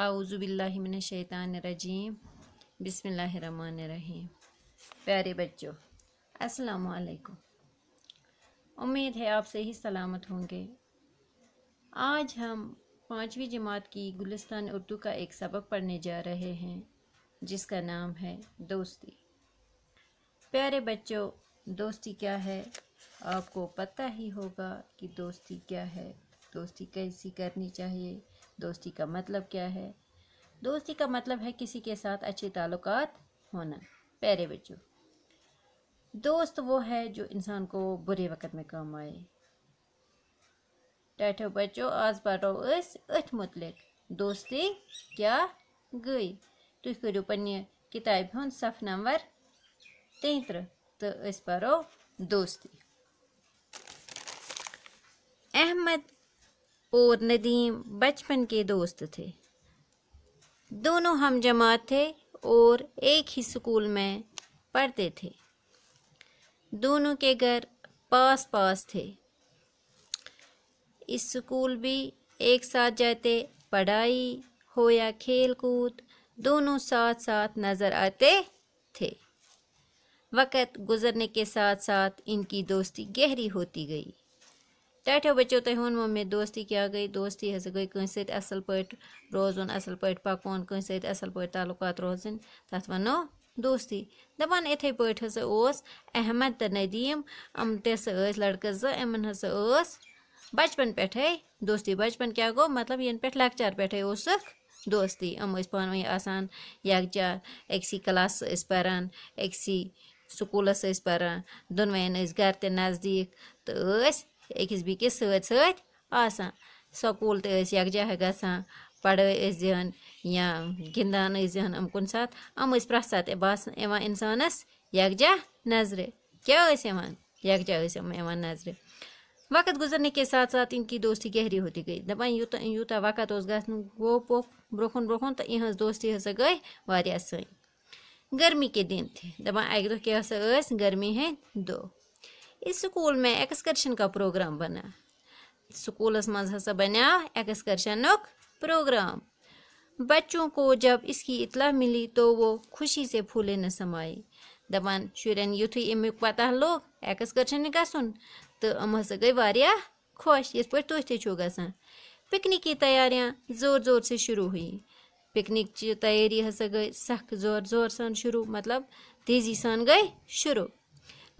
आउज़ुबिल्लिमिनशैतानरजीम बिसमीम प्यारे बच्चों अस्सलाम वालेकुम उम्मीद है आप सही सलामत होंगे आज हम पाँचवीं जमात की गुलिस्तान उर्दू का एक सबक पढ़ने जा रहे हैं जिसका नाम है दोस्ती प्यारे बच्चों दोस्ती क्या है आपको पता ही होगा कि दोस्ती क्या है दोस्ती कैसी करनी चाहिए दोस्ती का मतलब क्या है दोस्ती का मतलब है किसी के साथ अच्छे ताल्लुक होना प्यारे बच्चों दोस्त वो है जो इंसान को बुरे वक़्त में काम आए टैठो बच्चों आज बारो इस अथ मुतलिक दोस्ती क्या गई तुम करो पे किताब हूँ सफ नंबर तेतर तो अस दोस्ती अहमद और नदीम बचपन के दोस्त थे दोनों हम जमात थे और एक ही स्कूल में पढ़ते थे दोनों के घर पास पास थे इस स्कूल भी एक साथ जाते पढ़ाई हो या खेल कूद दोनों साथ साथ नज़र आते थे वक़्त गुज़रने के साथ साथ इनकी दोस्ती गहरी होती गई टठो बचो तुम वो मे दोस्ती क्या गई दोस्ती हस गई कसल पोजन असल पे पकोन कंस असल पे तलुकात रोजन तथा वनो दोस्ती दपान इथे पे अहमद तो नदीम अम तस लड़क जमन हस बचपन पे दोस्ती बचपन क्या गो मतलब यन पे लक्चार पे दोस्ती अम पानी आसान यकजा अकसी क्लास पारान अकसी स्कूलस पारान दोनव गर तजदीक तो أکِس بیٚکِس سۭتۍ سۭتۍ آسان سکوٗل تہِ ٲسۍ یَکجاہ گژھان پَڑٲے ٲسۍ زِہَن یا گِنٛدان ٲسۍ زِہَن یِم کُنہِ ساتہٕ یِم ٲسۍ پرٛٮ۪تھ ساتہٕ باسان یِوان اِنسانَس یَکجاہ نظرِ کیٛاہ ٲسۍ یِوان یَکجاہ ٲسۍ یِم یِوان نظرِ وقت گُزرنے کے ساتھ ساتھ اِن کی دوستی گہری ہوتی گٔے دَپان یوٗتاہ یوٗتاہ وقت اوس گژھان گوٚو پوٚک برٛونٛہہ کُن برٛونٛہہ کُن تہٕ یِہٕنٛز دوستی ہَسا گٔے واریاہ سٲنۍ گرمی کے دِن تہِ دَپان اَکہِ دۄہ کیٛاہ ہَسا ٲسۍ گرمی ہٕنٛدۍ دۄہ इस स्कूल में एक्सकर्शन का प्रोग्राम बना स्कूल मज हसा बना एक्सकर्शन प्रोग्राम बच्चों को जब इसकी इतला मिली तो वो खुशी से फूले न समाये दपान शुरन युथ अमु पता लोग एक्सकर्शन गन तो अम हसा गई वह खुश इस पे तुम तो ग पिकनिक की तैयारियाँ जोर जोर से शुरू हुई पिकनिक तैयारी हसा गई सख्त जोर जोर सान शुरू मतलब तेज़ी सान गई शुरू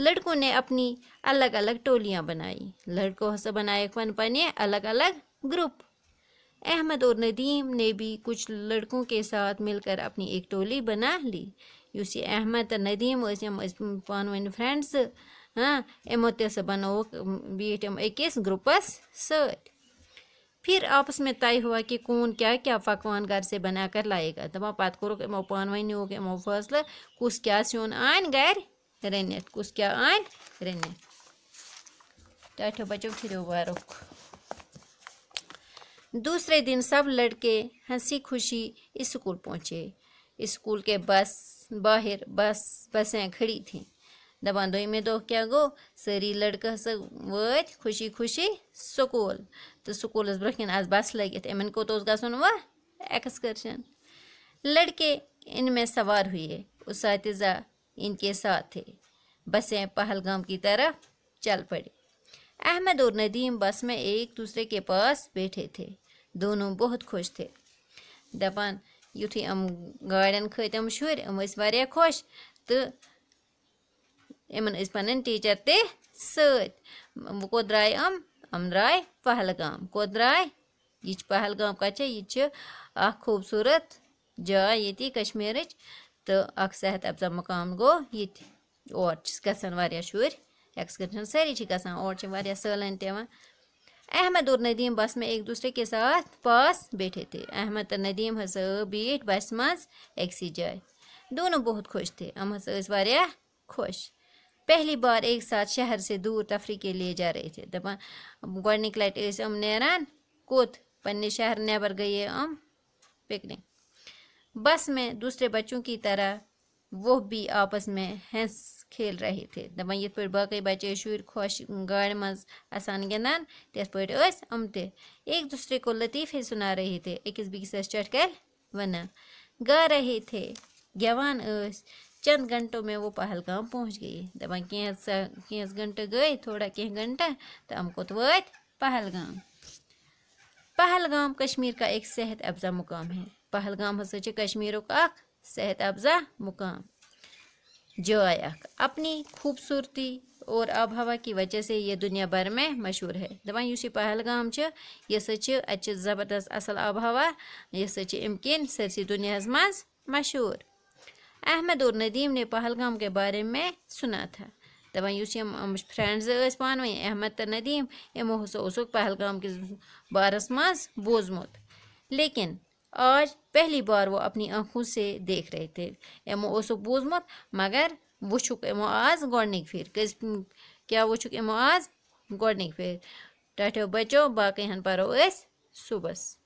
लड़कों ने अपनी अलग अलग टोलियाँ बनाई लड़कों से बनाए बने अलग अलग ग्रुप अहमद और नदीम ने भी कुछ लड़कों के साथ मिलकर अपनी एक टोली बना ली उस अहमद नदीम पान वन फ्रेंड्स हाँ यमो तस बनो बीट यम अकिस ग्रुपस सत फिर आपस में तय हुआ कि कौन क्या क्या पकवान घर से बनाकर लाएगा दपा पत् कोरुक यमो पान वन योग यमो क्या स्योन आन घर رٔنِتھ کُس کیٛاہ اَنہِ رٔنِتھ टाठो बच्चों फिर मुबारक दूसरे दिन सब लड़के हंसी खुशी स्कूल पहुँचे स्कूल के बस बाहर बस बसें खड़ी थीं दबान दो में दो क्या गो सारी लड़का सब वत खुशी खुशी स्कूल तो स्कूल ब्रह कन आज बस लगित इमन कोत गसन वह एक्सकर्शन लड़के इनमें सवार हुए उस इनके साथ थे बसें पहलगाम की तरफ चल पड़ी अहमद और नदीम बस में एक दूसरे के पास बैठे थे दोनों बहुत खुश थे दपान युथ हम गाड़न अम शुर खुश तो इन पन टीचर ते सो द्राय अम अम द्राय पहलगाम कौ द्राय यह पहलगाम कत यह खूबसूरत जाय ये कश्मीर तो सेहत अफजा मुकाम गो ये और ग एक्सकर्शन सारी ग और सालन टेवान अहमद और नदीम बस में एक दूसरे के साथ पास बैठे थे अहमद तो नदीम हस बीठ बस मज जाए दोनों बहुत खुश थे हम हस खुश पहली बार एक साथ शहर से दूर तफरी के लिए जा रहे थे दपा गोडनिक लटि हम नान कोत शहर नबर गए हम पिकनिक बस में दूसरे बच्चों की तरह वो भी आपस में हंस खेल रहे थे दपान ये पे बाकी बच्चे शुर खुश गाड़ मसान गंदान तथ पे ते एक दूसरे को लतीफ़े सुना रहे थे अकिस चट चटकल वन गा रहे थे गवान चंद घंटों में वो पहलगाम पहुंच गए दपान केंस घंटे गए थोड़ा कह घंटा तो हम कोत तो वहलगाम पहलगाम कश्मीर का एक सेहत अफजा मुकाम है पहलगाम ہسا کشمیرک اخ صحت अफजा मुकाम جائے अपनी खूबसूरती और आब हवा की वजह से यह दुनिया भर में मशहूर है दपान इस पहलगाम यह अत जबरदस्त असल आब हवा यह इमकिन सरसी दुनिया मज मशहूर अहमद और नदीम ने पहलगाम के बारे में सुना था दपान इस फ्रेंड्स पान अहमद तो नदीम यमो हसा पहलगाम के बारस मज बोजमुत लेकिन आज पहली बार वो अपनी आँखों से देख रहे थे एमो उसको बूजमुत मगर वुक एमो आज गोडनिक फिर क्या वुक एमो आज गोडनिक फिर टठो बचो बाकी हन पो सुबस